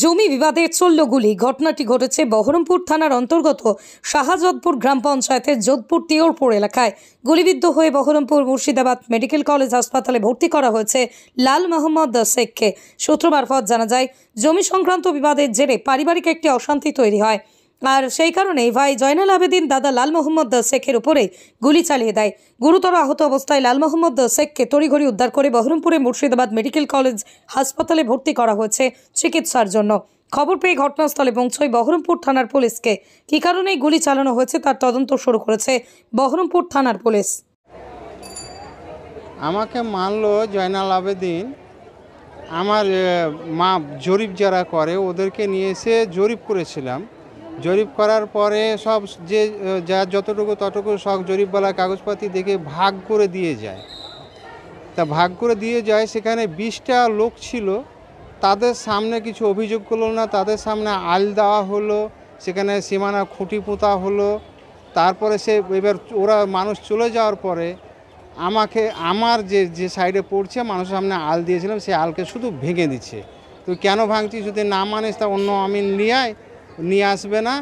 জমি বিবাদের চলল গুলি ঘটনাটি ঘটেছে বহরমপুর থানার অন্তর্গত শাহাজোধপুর গ্রাম পঞ্চায়েতের যোধপুর তিওরপুর এলাকায় গুলিবিদ্ধ হয়ে বহরমপুর মুর্শিদাবাদ মেডিকেল কলেজ হাসপাতালে ভর্তি করা হয়েছে লাল মোহাম্মদ শেখকে সূত্র মারফত জানা যায় জমি সংক্রান্ত বিবাদের জেরে পারিবারিক একটি অশান্তি তৈরি হয় আর সেই কারণেই ভাই জয়নাল আবেদিন দাদা লাল মোহাম্মদ শেখের উপরে গুলি চালিয়ে দেয় গুরুতর আহত অবস্থায় লাল মোহাম্মদ শেখকে তড়িঘড়ি উদ্ধার করে বহরমপুরে মুর্শিদাবাদ মেডিকেল কলেজ হাসপাতালে ভর্তি করা হয়েছে চিকিৎসার জন্য খবর পেয়ে ঘটনাস্থলে পৌঁছয় বহরমপুর থানার পুলিশকে কী কারণে গুলি চালানো হয়েছে তার তদন্ত শুরু করেছে বহরমপুর থানার পুলিশ আমাকে মানলো জয়নাল আবেদিন আমার মা জরিপ যারা করে ওদেরকে নিয়ে এসে জরিপ করেছিলাম জরিপ করার পরে সব যে যার যতটুকু ততটুকু সব জরিপওয়ালা কাগজপাতি দেখে ভাগ করে দিয়ে যায় তা ভাগ করে দিয়ে যায় সেখানে বিশটা লোক ছিল তাদের সামনে কিছু অভিযোগ করলো না তাদের সামনে আল দেওয়া হলো সেখানে সীমানা খুঁটি পোঁতা হলো তারপরে সে এবার ওরা মানুষ চলে যাওয়ার পরে আমাকে আমার যে যে সাইডে পড়ছে মানুষের সামনে আল দিয়েছিলাম সে আলকে শুধু ভেঙে দিচ্ছে তুই কেন ভাঙছিস যদি না মানিস তা অন্য আমি নিয়ে আয় নিয়ে আসবে না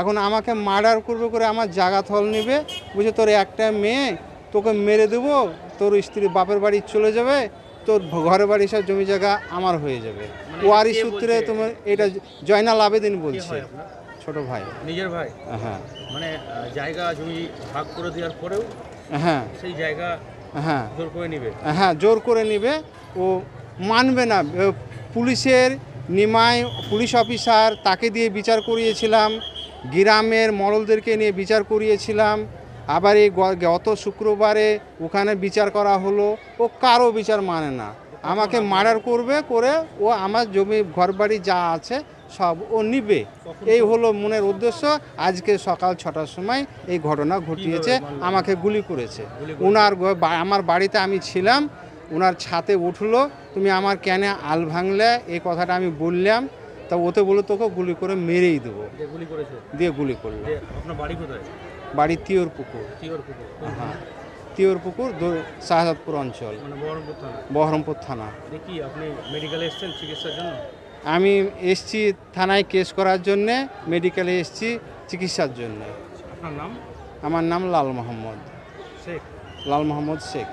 এখন আমাকে মার্ডার করবে করে আমার জাগা থল নেবে বুঝে তোর একটা মেয়ে তোকে মেরে দেবো তোর স্ত্রী বাপের বাড়ি চলে যাবে তোর ঘরে বাড়ি সব জমি জায়গা আমার হয়ে যাবে মানে ওয়ারি সূত্রে তোমার এটা জয়নাল আবেদিন বলছে ছোট ভাই নিজের ভাই হ্যাঁ মানে জায়গা জমি ভাগ করে দেওয়ার পরেও হ্যাঁ সেই জায়গা হ্যাঁ জোর করে নিবে হ্যাঁ জোর করে নিবে ও মানবে না পুলিশের নিমায় পুলিশ অফিসার তাকে দিয়ে বিচার করিয়েছিলাম গ্রামের মরলদেরকে নিয়ে বিচার করিয়েছিলাম আবার এই গত শুক্রবারে ওখানে বিচার করা হলো ও কারো বিচার মানে না আমাকে মার্ডার করবে করে ও আমার জমি ঘরবাড়ি যা আছে সব ও নিবে এই হলো মনের উদ্দেশ্য আজকে সকাল ছটার সময় এই ঘটনা ঘটিয়েছে আমাকে গুলি করেছে ওনার আমার বাড়িতে আমি ছিলাম ওনার ছাতে উঠলো তুমি আমার ক্যানে আল ভাঙলে এই কথাটা আমি বললাম তা ওতে বলে তোকে গুলি করে মেরেই দেবো দিয়ে গুলি করলো বাড়ি তিওর পুকুর হ্যাঁ তিওর পুকুর শাহজাদপুর অঞ্চল মানে বহরমপুর থানা আমি এসছি থানায় কেস করার জন্যে মেডিকেলে এসছি চিকিৎসার জন্যে আমার নাম লাল মোহাম্মদ শেখ লাল মোহাম্মদ শেখ